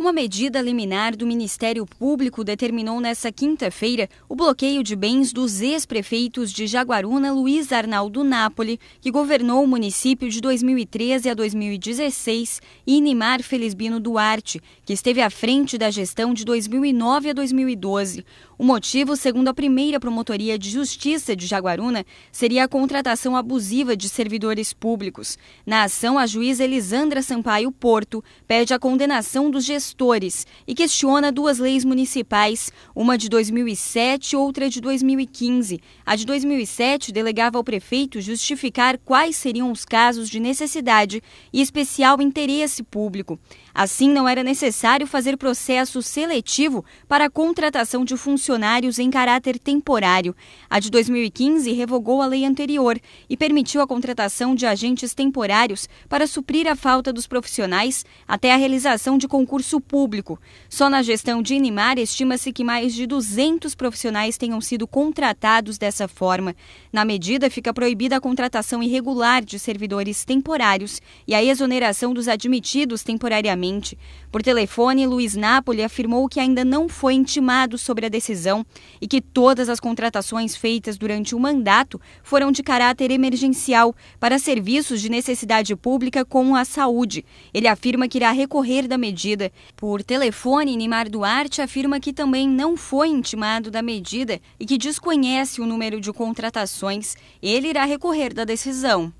Uma medida liminar do Ministério Público determinou nesta quinta-feira o bloqueio de bens dos ex-prefeitos de Jaguaruna, Luiz Arnaldo Napoli, que governou o município de 2013 a 2016, e Inimar Felisbino Duarte, que esteve à frente da gestão de 2009 a 2012. O motivo, segundo a primeira Promotoria de Justiça de Jaguaruna, seria a contratação abusiva de servidores públicos. Na ação, a juíza Elisandra Sampaio Porto pede a condenação dos gestores e questiona duas leis municipais, uma de 2007 e outra de 2015. A de 2007 delegava ao prefeito justificar quais seriam os casos de necessidade e especial interesse público. Assim, não era necessário fazer processo seletivo para a contratação de funcionários em caráter temporário. A de 2015 revogou a lei anterior e permitiu a contratação de agentes temporários para suprir a falta dos profissionais até a realização de concurso público. Só na gestão de Inimar, estima-se que mais de 200 profissionais tenham sido contratados dessa forma. Na medida, fica proibida a contratação irregular de servidores temporários e a exoneração dos admitidos temporariamente. Por telefone, Luiz Napoli afirmou que ainda não foi intimado sobre a decisão e que todas as contratações feitas durante o mandato foram de caráter emergencial para serviços de necessidade pública como a saúde. Ele afirma que irá recorrer da medida por telefone, Nimar Duarte afirma que também não foi intimado da medida e que desconhece o número de contratações. Ele irá recorrer da decisão.